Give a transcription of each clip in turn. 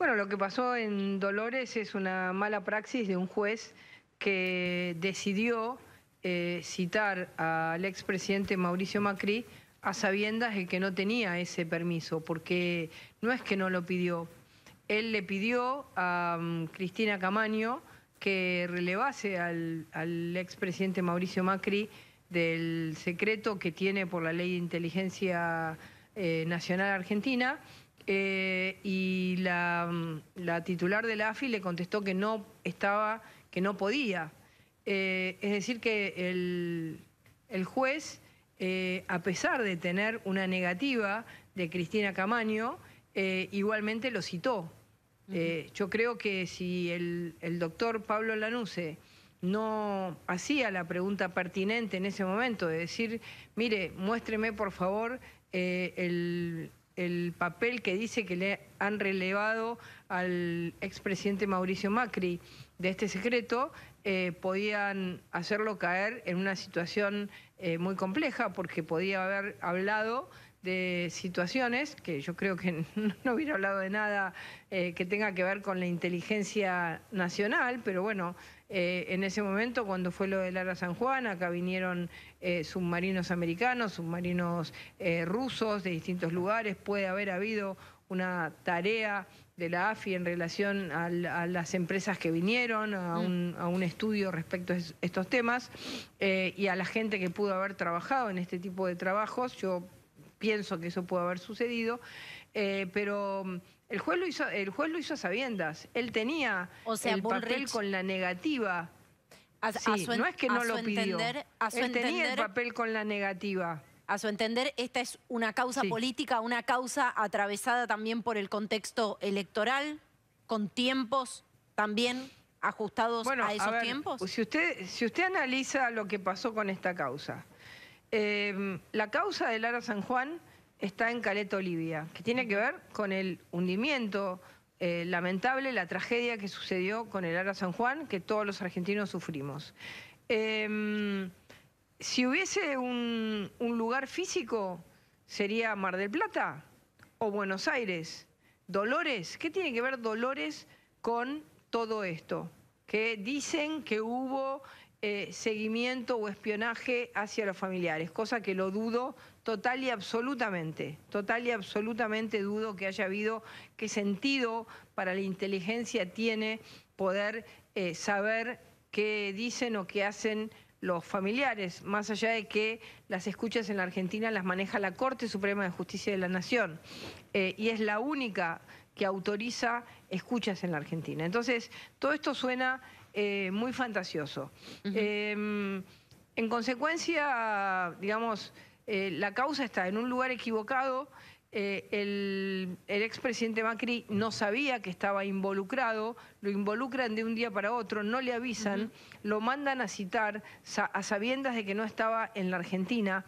Bueno, lo que pasó en Dolores es una mala praxis de un juez que decidió eh, citar al expresidente Mauricio Macri a sabiendas de que no tenía ese permiso, porque no es que no lo pidió. Él le pidió a mm, Cristina Camaño que relevase al, expresidente Mauricio Macri del secreto que tiene por la ley de inteligencia eh, nacional argentina eh, y la, mm, titular de la AFI le contestó que no estaba, que no podía. Eh, es decir, que el, juez, eh, a pesar de tener una negativa de Cristina Camaño, igualmente lo citó. yo creo que si el, doctor Pablo Lanuse no hacía la pregunta pertinente en ese momento de decir, mire, muéstreme por favor el, el papel que dice que le han relevado al expresidente Mauricio Macri de este secreto, eh, podían hacerlo caer en una situación eh, muy compleja porque podía haber hablado de situaciones, que yo creo que no hubiera hablado de nada eh, que tenga que ver con la inteligencia nacional, pero bueno, eh, en ese momento cuando fue lo del Ara San Juan, acá vinieron eh, submarinos americanos, submarinos rusos de distintos lugares, puede haber habido una tarea de la AFI en relación a, las empresas que vinieron, a un, mm. a un, estudio respecto a estos temas y a la gente que pudo haber trabajado en este tipo de trabajos. Yo pienso que eso pudo haber sucedido, eh, pero mm, el juez lo hizo, el juez lo hizo a sabiendas. Él tenía el papel con la negativa. no es que no lo pidió. Él tenía el papel con la negativa. A su entender, esta es una causa política, una causa atravesada también por el contexto electoral, con tiempos también ajustados a esos tiempos. Si usted, si usted analiza lo que pasó con esta causa, Em, la causa del ARA San Juan está en Caleta Olivia, que tiene que ver con el hundimiento eh, lamentable, la tragedia que sucedió con el ARA San Juan, que todos los argentinos sufrimos. Em, si hubiese un, un lugar físico, sería Mar del Plata o Buenos Aires. Dolores, ¿qué tiene que ver Dolores con todo esto? Que dicen que hubo eh, seguimiento o espionaje hacia los familiares, cosa que lo dudo total y absolutamente, total y absolutamente dudo que haya habido, qué sentido para la inteligencia tiene poder eh, saber qué dicen o qué hacen los familiares, más allá de que las escuchas en la Argentina las maneja la Corte Suprema de Justicia de la Nación, eh, y es la única que autoriza escuchas en la Argentina. Entonces, todo esto suena eh, muy fantasioso. Em, en consecuencia, digamos, eh, la causa está en un lugar equivocado. Eh, el, expresidente Macri no sabía que estaba involucrado, lo involucran de un día para otro, no le avisan, lo mandan a citar a sabiendas de que no estaba en la Argentina.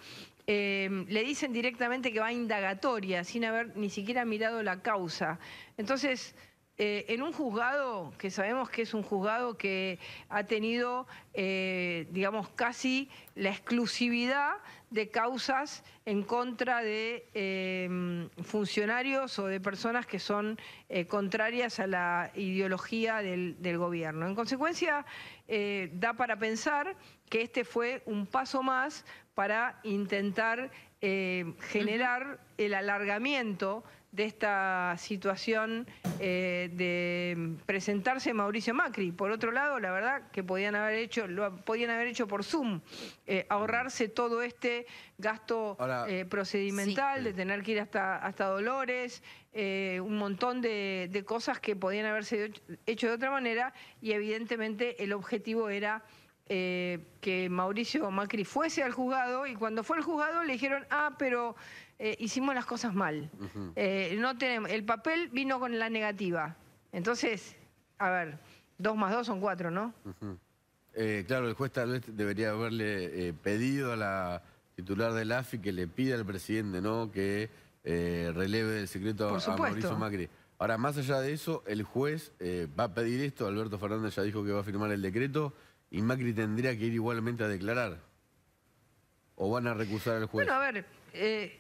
Em, le dicen directamente que va a indagatoria, sin haber ni siquiera mirado la causa. Entonces, eh, en un juzgado que sabemos que es un juzgado que ha tenido, eh, digamos, casi la exclusividad de causas en contra de eh, funcionarios o de personas que son contrarias a la ideología del, gobierno. En consecuencia, da para pensar que este fue un paso más para intentar eh, generar el alargamiento de esta situación eh, de presentarse Mauricio Macri. Por otro lado, la verdad que podían haber hecho, lo podían haber hecho por Zoom, eh, ahorrarse todo este gasto procedimental de tener que ir hasta, hasta Dolores, un montón de, de, cosas que podían haberse hecho de otra manera y evidentemente el objetivo era eh, que Mauricio Macri fuese al juzgado y cuando fue al juzgado le dijeron, ah, pero eh, hicimos las cosas mal. Eh, no tenemos, el papel vino con la negativa. Entonces, a ver, dos más dos son cuatro, ¿no? claro, el juez tal vez debería haberle pedido a la titular del AFI que le pida al presidente, ¿no? Que releve el secreto a Mauricio Macri. Ahora, más allá de eso, el juez va a pedir esto, Alberto Fernández ya dijo que va a firmar el decreto y Macri tendría que ir igualmente a declarar. ¿O van a recusar al juez? Bueno, a ver, eh,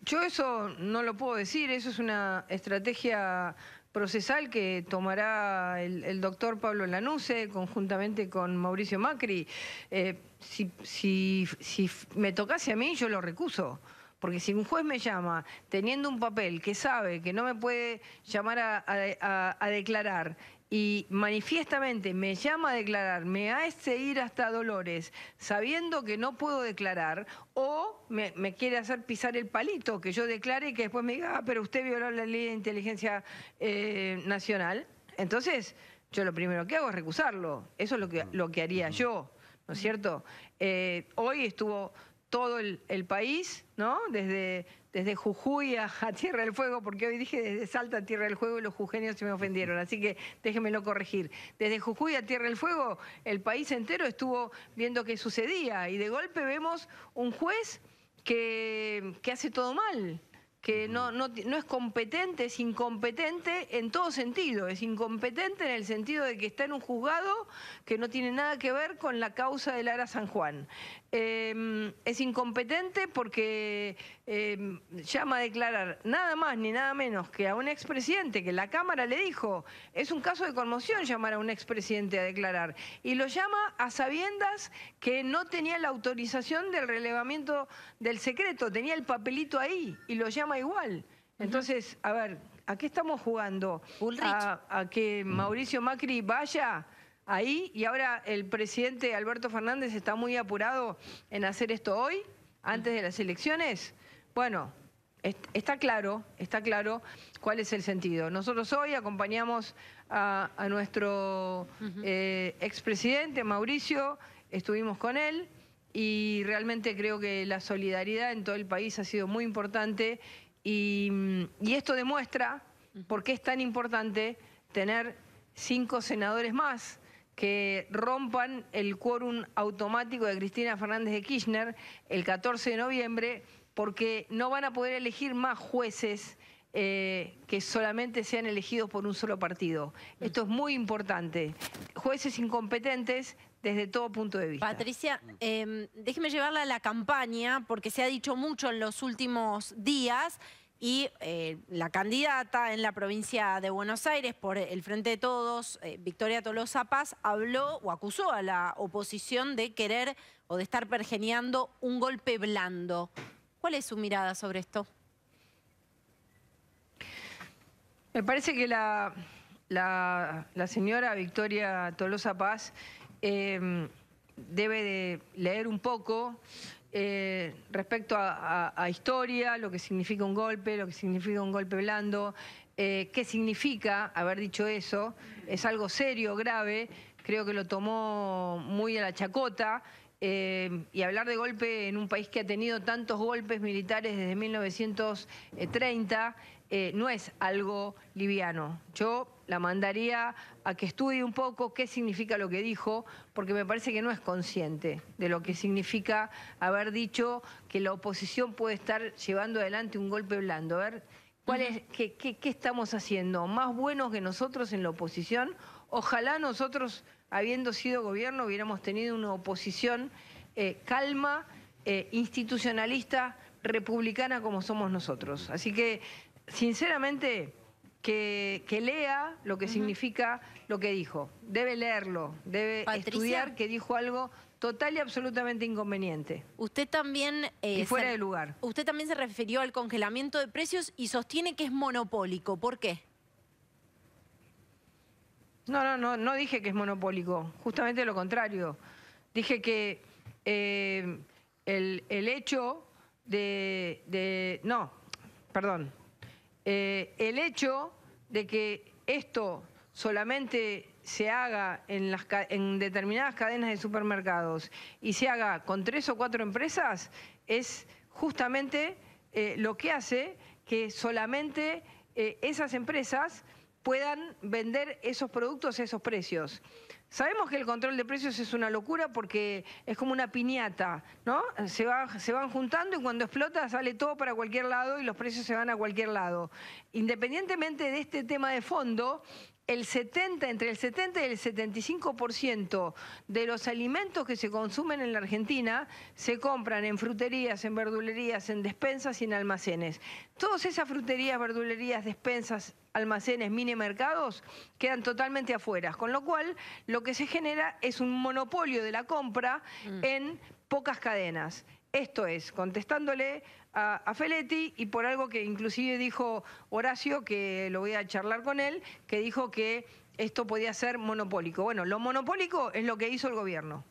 yo eso no lo puedo decir, eso es una estrategia procesal que tomará el, doctor Pablo Lanuse conjuntamente con Mauricio Macri. Eh, si, me tocase a mí, yo lo recuso. Porque si un juez me llama teniendo un papel que sabe que no me puede llamar a declarar y manifiestamente me llama a declarar, me hace ir hasta Dolores sabiendo que no puedo declarar o me, quiere hacer pisar el palito, que yo declare y que después me diga, ah, pero usted violó la ley de inteligencia eh, nacional. Entonces, yo lo primero que hago es recusarlo. Eso es lo que, mm. lo que haría yo, ¿no es cierto? Eh, hoy estuvo todo el, el país, ¿no? Desde desde Jujuy a, Tierra del Fuego, porque hoy dije desde Salta a Tierra del Fuego y los jujeños se me ofendieron, así que déjenmelo corregir. Desde Jujuy a Tierra del Fuego, el país entero estuvo viendo qué sucedía y de golpe vemos un juez que, hace todo mal que no, no, no, es competente, es incompetente en todo sentido, es incompetente en el sentido de que está en un juzgado que no tiene nada que ver con la causa del Ara San Juan. Em, es incompetente porque llama em, a declarar nada más ni nada menos que a un expresidente, que la Cámara le dijo, es un caso de conmoción llamar a un expresidente a declarar, y lo llama a sabiendas que no tenía la autorización del relevamiento del secreto, tenía el papelito ahí y lo llama igual. Entonces, a ver, ¿a qué estamos jugando? ¿A, a que mm. Mauricio Macri vaya? ahí y ahora el presidente Alberto Fernández está muy apurado en hacer esto hoy, antes de las elecciones. Bueno, está claro, está claro cuál es el sentido. Nosotros hoy acompañamos a, nuestro eh, expresidente Mauricio, estuvimos con él y realmente creo que la solidaridad en todo el país ha sido muy importante y esto demuestra por qué es tan importante tener cinco senadores más que rompan el quórum automático de Cristina Fernández de Kirchner el 14 de noviembre, porque no van a poder elegir más jueces eh, que solamente sean elegidos por un solo partido. Esto es muy importante. Jueces incompetentes desde todo punto de vista. Patricia, em, déjeme llevarla a la campaña, porque se ha dicho mucho en los últimos días y eh, la candidata en la provincia de Buenos Aires por el Frente de Todos, eh, Victoria Tolosa Paz, habló o acusó a la oposición de querer o de estar pergeneando un golpe blando. ¿Cuál es su mirada sobre esto? Me parece que la, señora Victoria Tolosa Paz eh, debe de leer un poco eh, respecto a, historia, lo que significa un golpe, lo que significa un golpe blando, eh, qué significa haber dicho eso, es algo serio, grave, creo que lo tomó muy a la chacota. Eh, y hablar de golpe en un país que ha tenido tantos golpes militares desde 1930 eh, no es algo liviano. Yo la mandaría a que estudie un poco qué significa lo que dijo, porque me parece que no es consciente de lo que significa haber dicho que la oposición puede estar llevando adelante un golpe blando. A ver, ¿cuál es, qué, qué, estamos haciendo? ¿Más buenos que nosotros en la oposición? Ojalá nosotros, habiendo sido gobierno, hubiéramos tenido una oposición eh, calma, eh, institucionalista, republicana como somos nosotros. Así que sinceramente, que, lea lo que significa lo que dijo. Debe leerlo, debe estudiar que dijo algo total y absolutamente inconveniente. Usted también... Eh, fuera de lugar. Usted también se refirió al congelamiento de precios y sostiene que es monopólico. ¿Por qué? No, no, no, no dije que es monopólico. Justamente lo contrario. Dije que eh, el, hecho de... No, perdón, eh, el hecho de que esto solamente se haga en, las, en determinadas cadenas de supermercados y se haga con tres o cuatro empresas es justamente eh, lo que hace que solamente eh, esas empresas puedan vender esos productos a esos precios. Sabemos que el control de precios es una locura porque es como una piñata, ¿no? Se, se van juntando y cuando explota sale todo para cualquier lado y los precios se van a cualquier lado. Independientemente de este tema de fondo, el 70, entre el 70 y el 75% de los alimentos que se consumen en la Argentina se compran en fruterías, en verdulerías, en despensas y en almacenes. Todas esas fruterías, verdulerías, despensas, almacenes, mini mercados quedan totalmente afuera, con lo cual lo que se genera es un monopolio de la compra mm. en pocas cadenas. Esto es, contestándole a, Feletti y por algo que inclusive dijo Horacio, que lo voy a charlar con él, que dijo que esto podía ser monopólico. Bueno, lo monopólico es lo que hizo el gobierno.